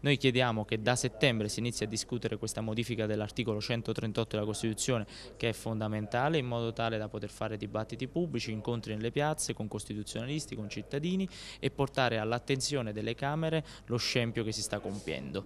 Noi chiediamo che da settembre si inizi a discutere questa modifica dell'articolo 138 della Costituzione che è fondamentale in modo tale da poter fare dibattiti pubblici, incontri nelle piazze con costituzionalisti, con cittadini e portare all'attenzione delle Camere lo scempio che si sta compiendo.